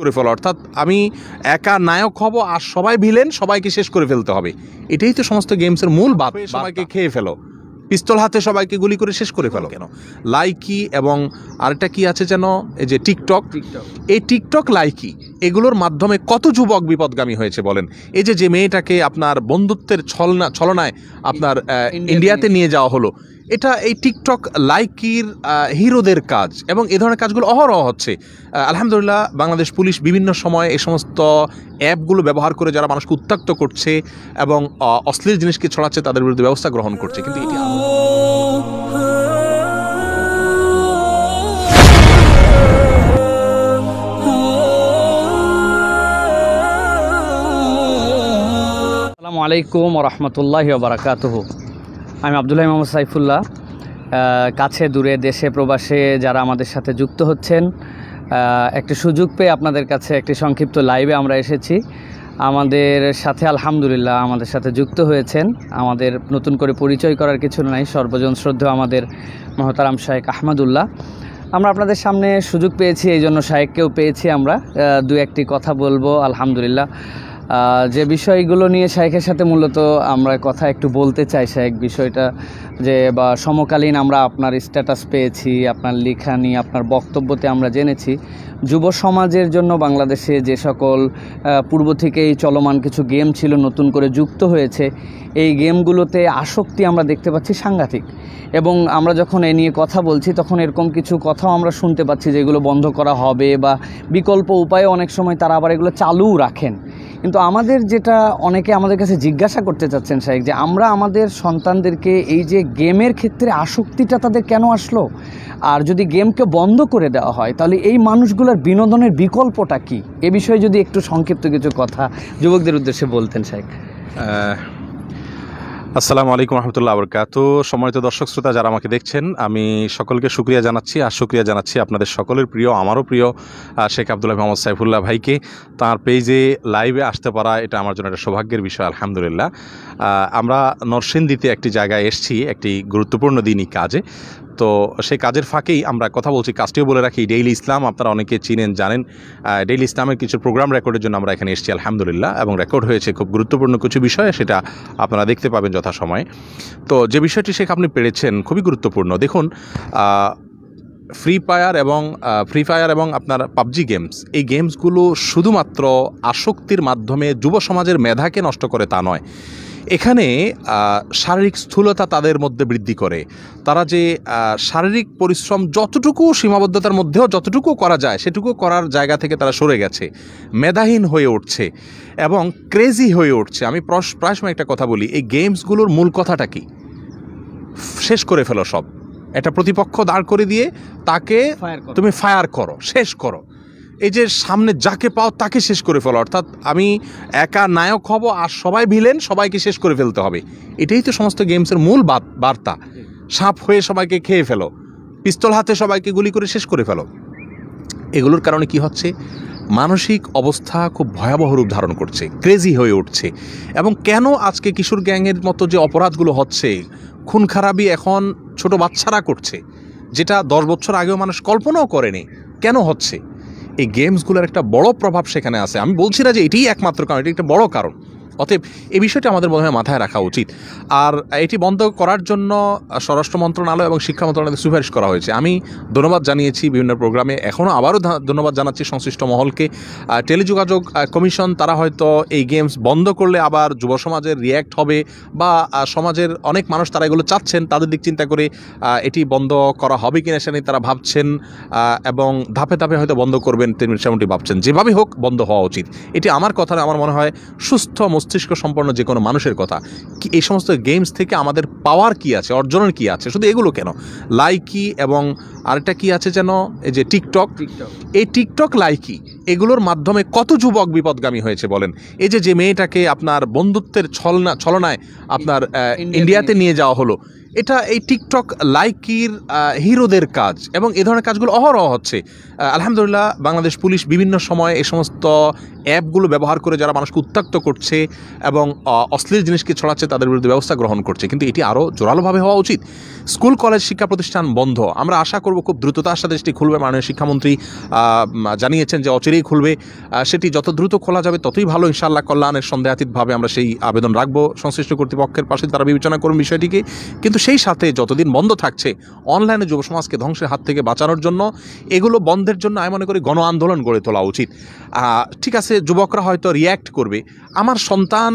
করে ফেলো অর্থাৎ আমি একা নায়ক হব আর সবাই ভিলেন সবাইকে শেষ করে ফেলতে হবে এটাই তো সমস্ত গেমসের মূল বাপ সবাইকে খেয়ে ফেলো পিস্তল হাতে সবাইকে গুলি করে শেষ করে ফেলো কেন লাইকি এবং আরেকটা কি আছে যেন এই যে টিকটক এই টিকটক লাইকি এগুলোর মাধ্যমে কত যুবক বিপদগামী হয়েছে বলেন এই যে যে মেয়েটাকে আপনার বন্ধুত্বের ছলনা ছলনায় আপনার ইন্ডিয়াতে নিয়ে যাওয়া হলো এটা এই টিকটক লাইকির হিরোদের কাজ এবং এ ধরনের কাজগুলো অহরহ হচ্ছে আলহামদুলিল্লাহ বাংলাদেশ পুলিশ বিভিন্ন সময় এই সমস্ত অ্যাপগুলো ব্যবহার করে যারা মানুষকে উত্তাক্ত করছে এবং অশ্লীল জিনিসকে ছড়াচ্ছে তাদের বিরুদ্ধে ব্যবস্থা গ্রহণ করছে কিন্তু এটি আসসালামু আলাইকুম রহমতুল্লাহ বারাকাতহ আমি আবদুল্লাহ মোহাম্মদ সাইফুল্লাহ কাছে দূরে দেশে প্রবাসে যারা আমাদের সাথে যুক্ত হচ্ছেন একটি সুযোগ পেয়ে আপনাদের কাছে একটি সংক্ষিপ্ত লাইভে আমরা এসেছি আমাদের সাথে আলহামদুলিল্লাহ আমাদের সাথে যুক্ত হয়েছেন আমাদের নতুন করে পরিচয় করার কিছু নাই সর্বজন শ্রদ্ধা আমাদের মহতারাম শাহেক আহমদুল্লাহ আমরা আপনাদের সামনে সুযোগ পেয়েছি এই জন্য শাহেককেও পেয়েছি আমরা দু একটি কথা বলবো আলহামদুলিল্লাহ যে বিষয়গুলো নিয়ে শাইখের সাথে মূলত আমরা কথা একটু বলতে চাই শায়েখ বিষয়টা যে বা সমকালীন আমরা আপনার স্ট্যাটাস পেয়েছি আপনার নিয়ে আপনার বক্তব্যতে আমরা জেনেছি যুব সমাজের জন্য বাংলাদেশে যে সকল পূর্ব থেকেই চলমান কিছু গেম ছিল নতুন করে যুক্ত হয়েছে এই গেমগুলোতে আসক্তি আমরা দেখতে পাচ্ছি সাংঘাতিক এবং আমরা যখন এ নিয়ে কথা বলছি তখন এরকম কিছু কথাও আমরা শুনতে পাচ্ছি যেগুলো বন্ধ করা হবে বা বিকল্প উপায়ে অনেক সময় তারা আবার এগুলো চালু রাখেন কিন্তু আমাদের যেটা অনেকে আমাদের কাছে জিজ্ঞাসা করতে চাচ্ছেন সাহেব যে আমরা আমাদের সন্তানদেরকে এই যে গেমের ক্ষেত্রে আসক্তিটা তাদের কেন আসলো আর যদি গেমকে বন্ধ করে দেওয়া হয় তাহলে এই মানুষগুলোর বিনোদনের বিকল্পটা কি এ বিষয়ে যদি একটু সংক্ষিপ্ত কিছু কথা যুবকদের উদ্দেশ্যে বলতেন সাহেব আসসালামু আলাইকুম রহমতুল্লাহ আবরকাত সম্মানিত দর্শক শ্রোতা যারা আমাকে দেখছেন আমি সকলকে সুক্রিয়া জানাচ্ছি আর সুক্রিয়া জানাচ্ছি আপনাদের সকলের প্রিয় আমারও প্রিয় শেখ আবদুল্লাহ মোহাম্মদ সাইফুল্লাহ ভাইকে তার পেজে লাইভে আসতে পারা এটা আমার জন্য একটা সৌভাগ্যের বিষয় আলহামদুলিল্লাহ আমরা নরসিংদীতে একটি জায়গায় এসছি একটি গুরুত্বপূর্ণ দিনই কাজে তো সেই কাজের ফাঁকেই আমরা কথা বলছি কাজটিও বলে রাখি ডেইলি ইসলাম আপনারা অনেকে চিনেন জানেন ডেইলি ইসলামের কিছু প্রোগ্রাম রেকর্ডের জন্য আমরা এখানে এসেছি আলহামদুলিল্লাহ এবং রেকর্ড হয়েছে খুব গুরুত্বপূর্ণ কিছু বিষয় সেটা আপনারা দেখতে পাবেন যথাসময়ে তো যে বিষয়টি শেখ আপনি পেরেছেন খুবই গুরুত্বপূর্ণ দেখুন ফ্রি ফায়ার এবং ফ্রি ফায়ার এবং আপনার পাবজি গেমস এই গেমসগুলো শুধুমাত্র আসক্তির মাধ্যমে যুব সমাজের মেধাকে নষ্ট করে তা নয় এখানে শারীরিক স্থূলতা তাদের মধ্যে বৃদ্ধি করে তারা যে শারীরিক পরিশ্রম যতটুকু সীমাবদ্ধতার মধ্যেও যতটুকু করা যায় সেটুকু করার জায়গা থেকে তারা সরে গেছে মেধাহীন হয়ে উঠছে এবং ক্রেজি হয়ে উঠছে আমি প্রায় সময় একটা কথা বলি এই গেমসগুলোর মূল কথাটা কি শেষ করে ফেলো সব একটা প্রতিপক্ষ দাঁড় করে দিয়ে তাকে তুমি ফায়ার করো শেষ করো এই যে সামনে যাকে পাও তাকে শেষ করে ফেলো অর্থাৎ আমি একা নায়ক হব আর সবাই ভিলেন সবাইকে শেষ করে ফেলতে হবে এটাই তো সমস্ত গেমসের মূল বার্তা সাপ হয়ে সবাইকে খেয়ে ফেলো পিস্তল হাতে সবাইকে গুলি করে শেষ করে ফেলো এগুলোর কারণে কি হচ্ছে মানসিক অবস্থা খুব ভয়াবহ রূপ ধারণ করছে ক্রেজি হয়ে উঠছে এবং কেন আজকে কিশোর গ্যাংয়ের মতো যে অপরাধগুলো হচ্ছে খুন খারাপি এখন ছোট বাচ্চারা করছে যেটা দশ বছর আগেও মানুষ কল্পনাও করেনি কেন হচ্ছে এই গেমসগুলোর একটা বড় প্রভাব সেখানে আছে আমি বলছি না যে এটিই একমাত্র কারণ এটি একটা বড় কারণ অতএব এই বিষয়টি আমাদের মনে হয় মাথায় রাখা উচিত আর এটি বন্ধ করার জন্য স্বরাষ্ট্র মন্ত্রণালয় এবং শিক্ষা মন্ত্রণালয়কে সুপারিশ করা হয়েছে আমি ধন্যবাদ জানিয়েছি বিভিন্ন প্রোগ্রামে এখনও আবারও ধন্যবাদ জানাচ্ছি সংশ্লিষ্ট মহলকে টেলিযোগাযোগ কমিশন তারা হয়তো এই গেমস বন্ধ করলে আবার যুব সমাজের রিয়্যাক্ট হবে বা সমাজের অনেক মানুষ তারা এগুলো চাচ্ছেন তাদের দিক চিন্তা করে এটি বন্ধ করা হবে কিনা সেটা তারা ভাবছেন এবং ধাপে ধাপে হয়তো বন্ধ করবেন তেমনি সেমনটি ভাবছেন যেভাবেই হোক বন্ধ হওয়া উচিত এটি আমার কথা আমার মনে হয় সুস্থ মস্তিষ্ক সম্পন্ন যে কোনো মানুষের কথা কি এই সমস্ত গেমস থেকে আমাদের পাওয়ার কি আছে অর্জনের কি আছে শুধু এগুলো কেন লাইকি এবং আরেকটা কি আছে যেন এই যে টিকটক এই টিকটক লাইকি এগুলোর মাধ্যমে কত যুবক বিপদগামী হয়েছে বলেন এই যে যে মেয়েটাকে আপনার বন্ধুত্বের ছলনা ছলনায় আপনার ইন্ডিয়াতে নিয়ে যাওয়া হলো এটা এই টিকটক লাইকির হিরোদের কাজ এবং এ ধরনের কাজগুলো অহরহ হচ্ছে আলহামদুলিল্লাহ বাংলাদেশ পুলিশ বিভিন্ন সময়ে এই সমস্ত অ্যাপগুলো ব্যবহার করে যারা মানুষকে উত্তাক্ত করছে এবং অশ্লীল জিনিসকে ছড়াচ্ছে তাদের বিরুদ্ধে ব্যবস্থা গ্রহণ করছে কিন্তু এটি আরও জোরালোভাবে হওয়া উচিত স্কুল কলেজ শিক্ষা প্রতিষ্ঠান বন্ধ আমরা আশা করব খুব দ্রুততার সাথে সেটি খুলবে মাননীয় শিক্ষামন্ত্রী জানিয়েছেন যে অচিরেই খুলবে সেটি যত দ্রুত খোলা যাবে ততই ভালো ইনশাআল্লাহ কল্যাণের সন্দেহাতীতভাবে আমরা সেই আবেদন রাখবো সংশ্লিষ্ট কর্তৃপক্ষের পাশে তারা বিবেচনা করুন বিষয়টিকে কিন্তু সেই সাথে যতদিন বন্ধ থাকছে অনলাইনে যুব সমাজকে ধ্বংসের হাত থেকে বাঁচানোর জন্য এগুলো বন্ধের জন্য আমি মনে করি গণ আন্দোলন গড়ে তোলা উচিত ঠিক আছে যুবকরা হয়তো রিয়্যাক্ট করবে আমার সন্তান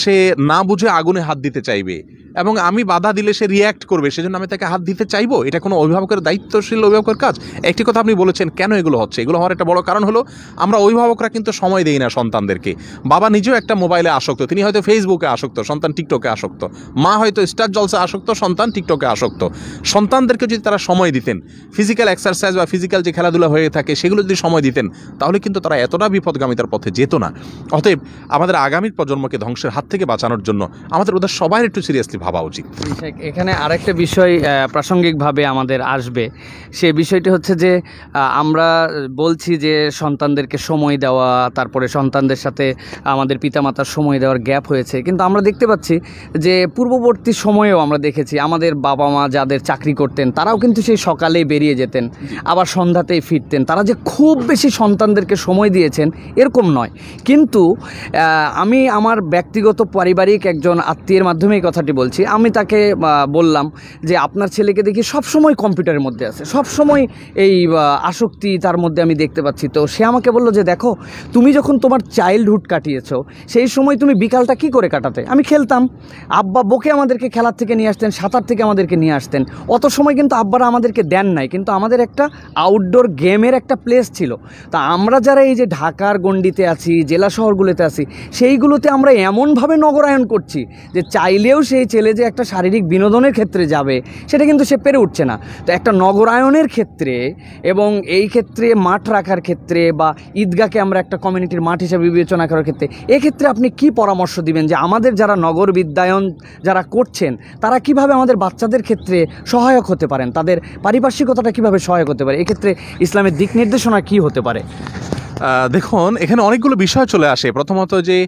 সে না বুঝে আগুনে হাত দিতে চাইবে এবং আমি বাধা দিলে সে রিয়্যাক্ট করবে সেজন্য আমি তাকে হাত দিতে চাইবো এটা কোনো অভিভাবকের দায়িত্বশীল অভিভাবকের কাজ একটি কথা আপনি বলেছেন কেন এগুলো হচ্ছে এগুলো হওয়ার একটা বড় কারণ হলো আমরা অভিভাবকরা কিন্তু সময় দেই না সন্তানদেরকে বাবা নিজেও একটা মোবাইলে আসক্ত তিনি হয়তো ফেসবুকে আসক্ত সন্তান টিকটকে আসক্ত মা হয়তো স্টার জলসে আসক্ত সন্তান টিকটকে আসক্ত সন্তানদেরকে যদি তারা সময় দিতেন ফিজিক্যাল এক্সারসাইজ বা ফিজিক্যাল যে খেলাধুলা হয়ে থাকে সেগুলো যদি সময় দিতেন তাহলে কিন্তু তারা এতটা বিপদগামিতার পথে যেত না অতএব আমাদের আগামী প্রজন্মকে ধ্বংসের হাত থেকে বাঁচানোর জন্য আমাদের ওদের সবাই একটু সিরিয়াসলি ভাবা উচিত এখানে আরেকটা বিষয় প্রাসঙ্গিকভাবে আমাদের আসবে সে বিষয়টি হচ্ছে যে আমরা বলছি যে সন্তানদেরকে সময় দেওয়া তারপরে সন্তানদের সাথে আমাদের পিতামাতার সময় দেওয়ার গ্যাপ হয়েছে কিন্তু আমরা দেখতে পাচ্ছি যে পূর্ববর্তী সময়েও আমরা দেখেছি আমাদের বাবা মা যাদের চাকরি করতেন তারাও কিন্তু সেই সকালে বেরিয়ে যেতেন আবার সন্ধ্যাতেই ফিরতেন তারা যে খুব বেশি সন্তানদেরকে সময় দিয়েছেন এরকম নয় কিন্তু আমি আমার ব্যক্তিগত পারিবারিক একজন আত্মীয়ের মাধ্যমে এই কথাটি বলছি বলছি আমি তাকে বললাম যে আপনার ছেলেকে দেখি সব সময় কম্পিউটারের মধ্যে আছে সব সময় এই আসক্তি তার মধ্যে আমি দেখতে পাচ্ছি তো সে আমাকে বলল যে দেখো তুমি যখন তোমার চাইল্ডহুড কাটিয়েছো সেই সময় তুমি বিকালটা কি করে কাটাতে আমি খেলতাম আব্বা বকে আমাদেরকে খেলার থেকে নিয়ে আসতেন সাঁতার থেকে আমাদেরকে নিয়ে আসতেন অত সময় কিন্তু আব্বারা আমাদেরকে দেন নাই কিন্তু আমাদের একটা আউটডোর গেমের একটা প্লেস ছিল তা আমরা যারা এই যে ঢাকার গণ্ডিতে আছি জেলা শহরগুলোতে আছি সেইগুলোতে আমরা এমনভাবে নগরায়ণ করছি যে চাইলেও সেই ছেলে ছেলে যে একটা শারীরিক বিনোদনের ক্ষেত্রে যাবে সেটা কিন্তু সে পেরে উঠছে না তো একটা নগরায়নের ক্ষেত্রে এবং এই ক্ষেত্রে মাঠ রাখার ক্ষেত্রে বা ঈদগাহকে আমরা একটা কমিউনিটির মাঠ হিসেবে বিবেচনা করার ক্ষেত্রে এক্ষেত্রে আপনি কি পরামর্শ দিবেন যে আমাদের যারা নগর বিদ্যায়ন যারা করছেন তারা কিভাবে আমাদের বাচ্চাদের ক্ষেত্রে সহায়ক হতে পারেন তাদের পারিপার্শ্বিকতাটা কিভাবে সহায়ক হতে পারে এক্ষেত্রে ইসলামের দিক নির্দেশনা কি হতে পারে দেখুন এখানে অনেকগুলো বিষয় চলে আসে প্রথমত যে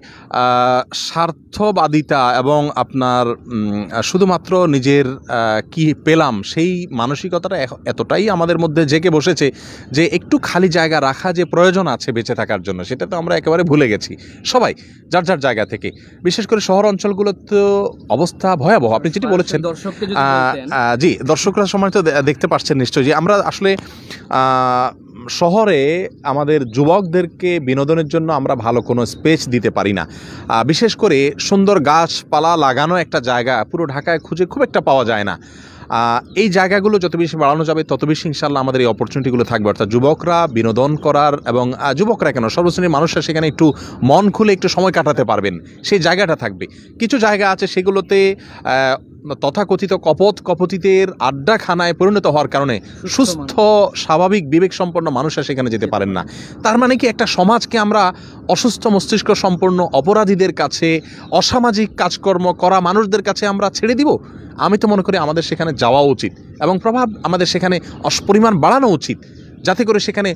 স্বার্থবাদিতা এবং আপনার শুধুমাত্র নিজের কি পেলাম সেই মানসিকতাটা এতটাই আমাদের মধ্যে জেগে বসেছে যে একটু খালি জায়গা রাখা যে প্রয়োজন আছে বেঁচে থাকার জন্য সেটা তো আমরা একেবারে ভুলে গেছি সবাই যার যার জায়গা থেকে বিশেষ করে শহর অঞ্চলগুলোর তো অবস্থা ভয়াবহ আপনি যেটি আচ্ছা, বলেছেন জি দর্শকরা সময় তো দেখতে পাচ্ছেন নিশ্চয়ই যে আমরা আসলে শহরে আমাদের যুবকদেরকে বিনোদনের জন্য আমরা ভালো কোনো স্পেস দিতে পারি না বিশেষ করে সুন্দর গাছপালা লাগানো একটা জায়গা পুরো ঢাকায় খুঁজে খুব একটা পাওয়া যায় না এই জায়গাগুলো যত বেশি বাড়ানো যাবে তত বেশি ইনশাল্লাহ আমাদের এই অপরচুনিটিগুলো থাকবে অর্থাৎ যুবকরা বিনোদন করার এবং যুবকরা কেন সর্বশ্রেণীর মানুষরা সেখানে একটু মন খুলে একটু সময় কাটাতে পারবেন সেই জায়গাটা থাকবে কিছু জায়গা আছে সেগুলোতে তথাকথিত কপত কপতিতের আড্ডাখানায় পরিণত হওয়ার কারণে সুস্থ স্বাভাবিক বিবেক সম্পন্ন মানুষরা সেখানে যেতে পারেন না তার মানে কি একটা সমাজকে আমরা অসুস্থ মস্তিষ্ক সম্পন্ন অপরাধীদের কাছে অসামাজিক কাজকর্ম করা মানুষদের কাছে আমরা ছেড়ে দিব আমি তো মনে করি আমাদের সেখানে যাওয়া উচিত এবং প্রভাব আমাদের সেখানে অস পরিমাণ বাড়ানো উচিত যাতে করে সেখানে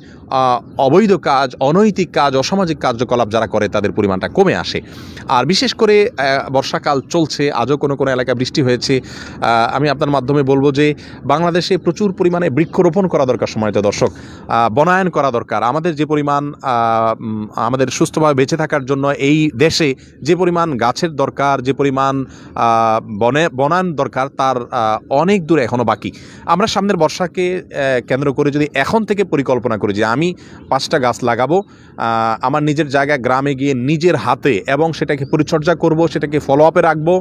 অবৈধ কাজ অনৈতিক কাজ অসামাজিক কার্যকলাপ যারা করে তাদের পরিমাণটা কমে আসে আর বিশেষ করে বর্ষাকাল চলছে আজও কোনো কোনো এলাকায় বৃষ্টি হয়েছে আমি আপনার মাধ্যমে বলবো যে বাংলাদেশে প্রচুর পরিমাণে বৃক্ষরোপণ করা দরকার সময়ত দর্শক বনায়ন করা দরকার আমাদের যে পরিমাণ আমাদের সুস্থভাবে বেঁচে থাকার জন্য এই দেশে যে পরিমাণ গাছের দরকার যে পরিমাণ বনে বনায়ন দরকার তার অনেক দূরে এখনও বাকি আমরা সামনের বর্ষাকে কেন্দ্র করে যদি এখন থেকে থেকে পরিকল্পনা করি যে আমি পাঁচটা গাছ লাগাবো আমার নিজের জায়গায় গ্রামে গিয়ে নিজের হাতে এবং সেটাকে পরিচর্যা করব সেটাকে ফলো আপে রাখবো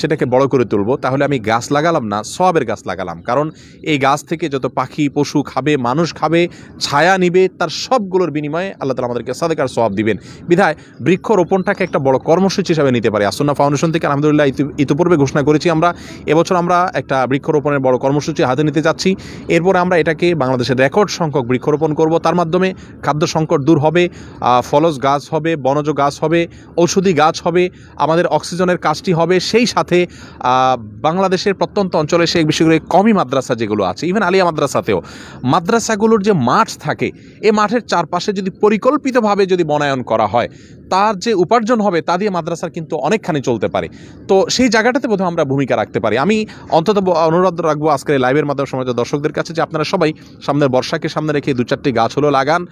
সেটাকে বড় করে তুলবো তাহলে আমি গাছ লাগালাম না সবের গাছ লাগালাম কারণ এই গাছ থেকে যত পাখি পশু খাবে মানুষ খাবে ছায়া নিবে তার সবগুলোর বিনিময়ে আল্লাহ তালা আমাদেরকে সাদেকার সব দিবেন বিধায় বৃক্ষরোপণটাকে একটা বড় কর্মসূচি হিসাবে নিতে পারে আসন্না ফাউন্ডেশন থেকে আলহামদুলিল্লাহ ইতিপূর্বে ঘোষণা করেছি আমরা এবছর আমরা একটা বৃক্ষরোপণের বড় কর্মসূচি হাতে নিতে যাচ্ছি এরপর আমরা এটাকে বাংলাদেশের রেকর্ড সংখ্যক বৃক্ষরোপণ করব তার মাধ্যমে খাদ্য সংকট দূর হবে ফলস গাছ হবে বনজ গাছ হবে ঔষধি গাছ হবে আমাদের অক্সিজেনের কাজটি হবে সেই সাথে বাংলাদেশের প্রত্যন্ত অঞ্চলে সেই বিশেষ করে কমই মাদ্রাসা যেগুলো আছে ইভেন আলিয়া মাদ্রাসাতেও মাদ্রাসাগুলোর যে মাঠ থাকে এ মাঠের চারপাশে যদি পরিকল্পিতভাবে যদি বনায়ন করা হয় তার যে উপার্জন হবে তা দিয়ে মাদ্রাসার কিন্তু অনেকখানি চলতে পারে তো সেই জায়গাটাতে বোধহয় আমরা ভূমিকা রাখতে পারি আমি অন্তত অনুরোধ রাখবো আজকের লাইভের মাধ্যমে সমাজ দর্শকদের কাছে যে আপনারা সবাই সামনের বর্ষাকে সামনে রেখে দু চারটি গাছ হলো লাগান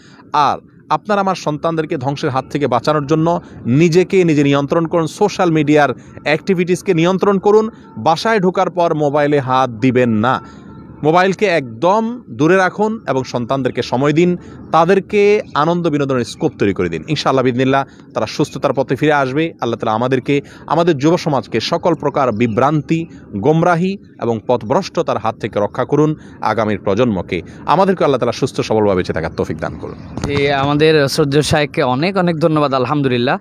আর আপনার আমার সন্তানদেরকে ধ্বংসের হাত থেকে বাঁচানোর জন্য নিজেকে নিজে নিয়ন্ত্রণ করুন সোশ্যাল মিডিয়ার অ্যাক্টিভিটিসকে নিয়ন্ত্রণ করুন বাসায় ঢোকার পর মোবাইলে হাত দিবেন না মোবাইলকে একদম দূরে রাখুন এবং সন্তানদেরকে সময় দিন তাদেরকে আনন্দ বিনোদনের স্কোপ তৈরি করে দিন ইনশাআল্লাহ বিদিনিল্লা তারা সুস্থতার পথে ফিরে আসবে আল্লাহ তালা আমাদেরকে আমাদের যুব সমাজকে সকল প্রকার বিভ্রান্তি গোমরাহি এবং পথভ্রষ্ট তার হাত থেকে রক্ষা করুন আগামীর প্রজন্মকে আমাদেরকে আল্লাহ তালা সুস্থ সবলভাবে বেঁচে থাকার তফিক দান করুন আমাদের সহ্য সাহেবকে অনেক অনেক ধন্যবাদ আলহামদুলিল্লাহ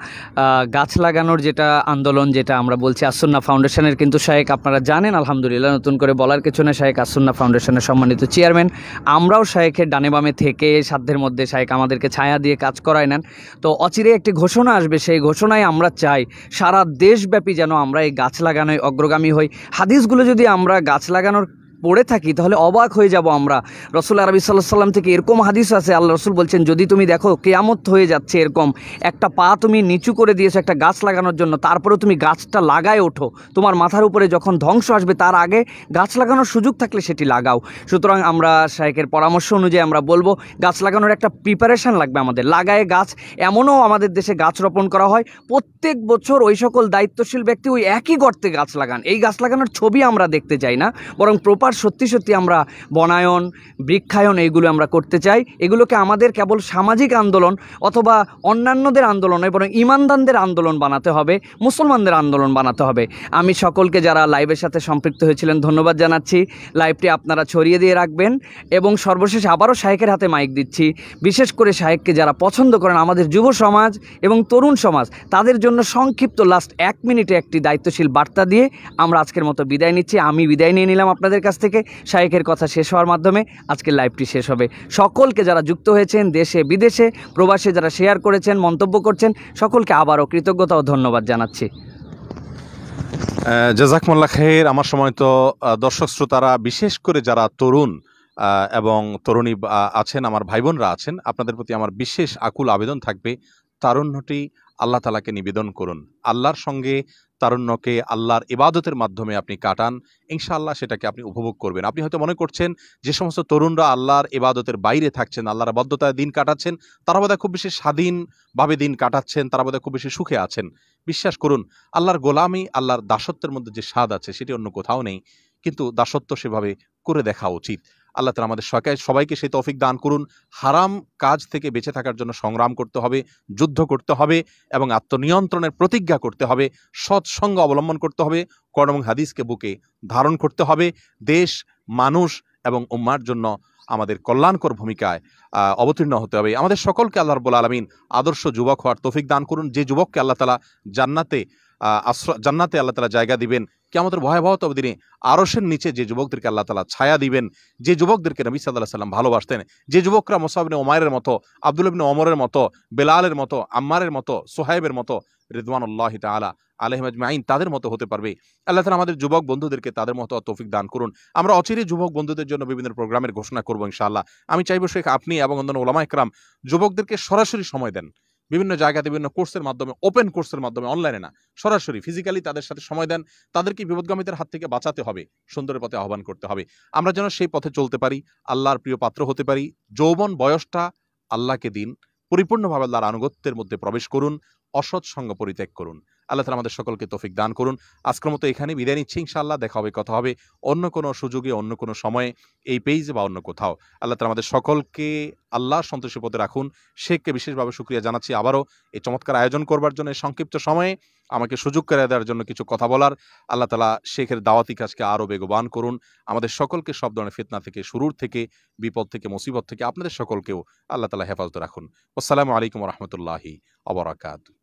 গাছ লাগানোর যেটা আন্দোলন যেটা আমরা বলছি আসন্না ফাউন্ডেশনের কিন্তু সাহেব আপনারা জানেন আলহামদুলিল্লাহ নতুন করে বলার কিছু না সাহেব আসন্না ফাউন্ডেশনের সম্মানিত চেয়ারম্যান আমরাও শায়েখের ডানে বামে থেকে সাধ্যের মধ্যে শায়েখ আমাদেরকে ছায়া দিয়ে কাজ করায় নেন তো অচিরে একটি ঘোষণা আসবে সেই ঘোষণায় আমরা চাই সারা দেশব্যাপী যেন আমরা এই গাছ লাগানোয় অগ্রগামী হই হাদিসগুলো যদি আমরা গাছ লাগানোর পড়ে থাকি তাহলে অবাক হয়ে যাব আমরা রসুল আরবি সাল্লাহ সাল্লাম থেকে এরকম হাদিস আছে আল্লাহ রসুল বলছেন যদি তুমি দেখো কেয়ামত হয়ে যাচ্ছে এরকম একটা পা তুমি নিচু করে দিয়েছো একটা গাছ লাগানোর জন্য তারপরে তুমি গাছটা লাগায় ওঠো তোমার মাথার উপরে যখন ধ্বংস আসবে তার আগে গাছ লাগানোর সুযোগ থাকলে সেটি লাগাও সুতরাং আমরা শাহেকের পরামর্শ অনুযায়ী আমরা বলবো গাছ লাগানোর একটা প্রিপারেশান লাগবে আমাদের লাগায় গাছ এমনও আমাদের দেশে গাছ রোপণ করা হয় প্রত্যেক বছর ওই সকল দায়িত্বশীল ব্যক্তি ওই একই গর্তে গাছ লাগান এই গাছ লাগানোর ছবি আমরা দেখতে চাই না বরং প্রপার প্রপার সত্যি সত্যি আমরা বনায়ন বৃক্ষায়ন এইগুলো আমরা করতে চাই এগুলোকে আমাদের কেবল সামাজিক আন্দোলন অথবা অন্যান্যদের আন্দোলন এবং ইমানদানদের আন্দোলন বানাতে হবে মুসলমানদের আন্দোলন বানাতে হবে আমি সকলকে যারা লাইভের সাথে সম্পৃক্ত হয়েছিলেন ধন্যবাদ জানাচ্ছি লাইভটি আপনারা ছড়িয়ে দিয়ে রাখবেন এবং সর্বশেষ আবারও শাহেকের হাতে মাইক দিচ্ছি বিশেষ করে শাহেককে যারা পছন্দ করেন আমাদের যুব সমাজ এবং তরুণ সমাজ তাদের জন্য সংক্ষিপ্ত লাস্ট এক মিনিটে একটি দায়িত্বশীল বার্তা দিয়ে আমরা আজকের মতো বিদায় নিচ্ছি আমি বিদায় নিয়ে নিলাম আপনাদের কাছে থেকে শায়েকের কথা শেষ হওয়ার মাধ্যমে আজকের লাইভটি শেষ হবে সকলকে যারা যুক্ত হয়েছেন দেশে বিদেশে প্রবাসে যারা শেয়ার করেছেন মন্তব্য করছেন সকলকে আবারও কৃতজ্ঞতা ও ধন্যবাদ জানাচ্ছি জাজাকমল্লা খের আমার সময় তো দর্শক শ্রোতারা বিশেষ করে যারা তরুণ এবং তরুণী আছেন আমার ভাই বোনরা আছেন আপনাদের প্রতি আমার বিশেষ আকুল আবেদন থাকবে তারুণ্যটি আল্লাহ তালাকে নিবেদন করুন আল্লাহর সঙ্গে তারুণ্যকে আল্লাহর ইবাদতের মাধ্যমে আপনি কাটান ইনশাআল্লাহ সেটাকে আপনি উপভোগ করবেন আপনি হয়তো মনে করছেন যে সমস্ত তরুণরা আল্লাহর ইবাদতের বাইরে থাকছেন আল্লাহর বদ্ধতায় দিন কাটাচ্ছেন তারা বোধহয় খুব বেশি স্বাধীনভাবে দিন কাটাচ্ছেন তারা বোধহয় খুব বেশি সুখে আছেন বিশ্বাস করুন আল্লাহর গোলামি আল্লাহর দাসত্বের মধ্যে যে স্বাদ আছে সেটি অন্য কোথাও নেই কিন্তু দাসত্ব সেভাবে করে দেখা উচিত আল্লাহ তালা আমাদের সকায় সবাইকে সেই তফিক দান করুন হারাম কাজ থেকে বেঁচে থাকার জন্য সংগ্রাম করতে হবে যুদ্ধ করতে হবে এবং আত্মনিয়ন্ত্রণের প্রতিজ্ঞা করতে হবে সৎসঙ্গ অবলম্বন করতে হবে এবং হাদিসকে বুকে ধারণ করতে হবে দেশ মানুষ এবং উম্মার জন্য আমাদের কল্যাণকর ভূমিকায় অবতীর্ণ হতে হবে আমাদের সকলকে আল্লাহ রবুল আলমিন আদর্শ যুবক হওয়ার তফিক দান করুন যে যুবককে আল্লাহ তালা জান্নাতে আশ্রয় জান্নাতে আল্লাহ তালা জায়গা দিবেন আমাদের ভয়াবহত দিনে আরসের নিচে যে যুবকদেরকে আল্লাহ তালা ছায়া দিবেন যে যুবকদেরকে নবী সাল্লাহ সাল্লাম ভালোবাসতেন যে যুবকরা মোসাবিন ওমায়ের মতো আবদুল্লাবিন ওমরের মতো বেলালের মতো আম্মারের মতো সোহাইবের মতো রেদওয়ানুল্লাহ তালা মাইন তাদের মতো হতে পারবে আল্লাহ তালা আমাদের যুবক বন্ধুদেরকে তাদের মতো তৌফিক দান করুন আমরা অচিরে যুবক বন্ধুদের জন্য বিভিন্ন প্রোগ্রামের ঘোষণা করবো ইনশাআল্লাহ আমি চাইব শেখ আপনি এবং অন্যান্য ওলামা একরাম যুবকদেরকে সরাসরি সময় দেন বিভিন্ন জায়গাতে বিভিন্ন কোর্সের মাধ্যমে ওপেন কোর্সের মাধ্যমে অনলাইনে না সরাসরি ফিজিক্যালি তাদের সাথে সময় দেন তাদেরকে বিপদগামীদের হাত থেকে বাঁচাতে হবে সুন্দরের পথে আহ্বান করতে হবে আমরা যেন সেই পথে চলতে পারি আল্লাহর প্রিয় পাত্র হতে পারি যৌবন বয়সটা আল্লাহকে দিন পরিপূর্ণভাবে আল্লাহর আনুগত্যের মধ্যে প্রবেশ করুন অসৎ সঙ্গ পরিত্যাগ করুন আল্লাহ তালা আমাদের সকলকে তফিক দান করুন আজকের মতো এখানে বিদায় নিচ্ছি ইনশাআল্লাহ দেখা হবে কথা হবে অন্য কোনো সুযোগে অন্য কোনো সময়ে এই পেজে বা অন্য কোথাও আল্লাহ তালা আমাদের সকলকে আল্লাহ সন্তোষী পথে রাখুন শেখকে বিশেষভাবে সুক্রিয়া জানাচ্ছি আবারও এই চমৎকার আয়োজন করবার জন্য সংক্ষিপ্ত সময়ে আমাকে সুযোগ করে দেওয়ার জন্য কিছু কথা বলার আল্লাহ তালা শেখের দাওয়াতি কাজকে আরও বেগবান করুন আমাদের সকলকে সব ধরনের ফিতনা থেকে শুরুর থেকে বিপদ থেকে মুসিবত থেকে আপনাদের সকলকেও আল্লাহ তালা হেফাজত রাখুন আসসালামু আলাইকুম রহমতুল্লাহি অবরাকাত